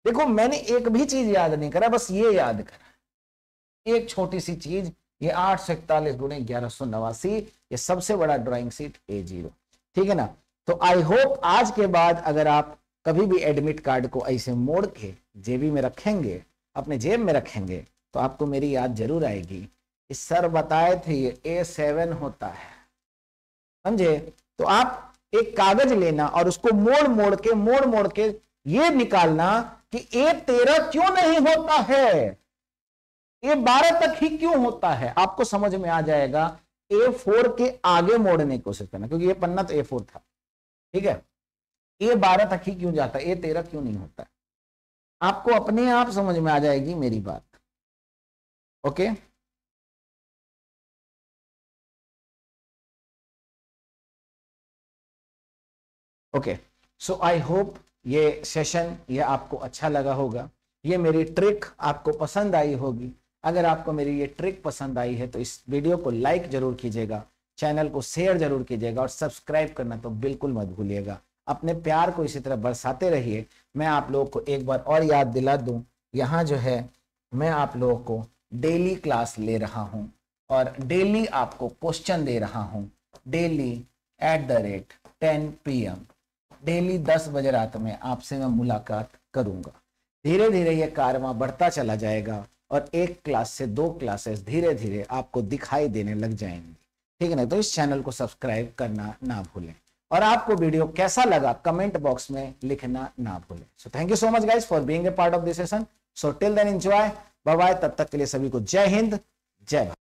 Speaker 2: देखो मैंने एक भी चीज याद नहीं करा बस ये याद करा एक छोटी सी चीज ये आठ सौ इकतालीस गुणे ग्यारह सौ नवासी ये सबसे बड़ा ड्राइंग सीट ए जीरो ठीक है ना तो आई होप आज के बाद अगर आप कभी भी एडमिट कार्ड को ऐसे मोड़ के जेबी में रखेंगे अपने जेब में रखेंगे तो आपको मेरी याद जरूर आएगी इस सर बताए थे ये ए सेवन होता है समझे तो आप एक कागज लेना और उसको मोड़ मोड़ के मोड़ मोड़ के ये निकालना कि ए तेरह क्यों नहीं होता है ए बारह तक ही क्यों होता है आपको समझ में आ जाएगा ए फोर के आगे मोड़ने की कोशिश करना क्योंकि ये पन्ना तो ए फोर था ठीक है ए बारह तक ही क्यों जाता है ए तेरह क्यों नहीं होता आपको अपने
Speaker 1: आप समझ में आ जाएगी मेरी बात okay okay so I hope ये सेशन ये आपको अच्छा लगा होगा
Speaker 2: ये मेरी ट्रिक आपको पसंद आई होगी अगर आपको मेरी ये ट्रिक पसंद आई है तो इस वीडियो को लाइक जरूर कीजिएगा चैनल को शेयर जरूर कीजिएगा और सब्सक्राइब करना तो बिल्कुल मत भूलिएगा अपने प्यार को इसी तरह बरसाते रहिए मैं आप लोगों को एक बार और याद दिला दूं यहाँ जो है मैं आप लोगों को डेली क्लास ले रहा हूँ और डेली आपको क्वेश्चन दे रहा हूँ daily at the rate ten P M daily दस बजे रात में आपसे मैं मुलाकात करूँगा धीरे धीरे ये कारवा बढ़ता चला जाएगा और एक क्लास से दो क्लासेस धीरे धीरे आपको दिखाई देने लग जाएंगे ठीक है ना तो इस चैनल को सब्सक्राइब करना ना भूलें और आपको वीडियो कैसा लगा कमेंट बॉक्स में लिखना ना भूलें so thank you so much guys for being a part of this session
Speaker 1: so till then enjoy bye bye तब तक के लिए सभी को जय हिंद जय भारत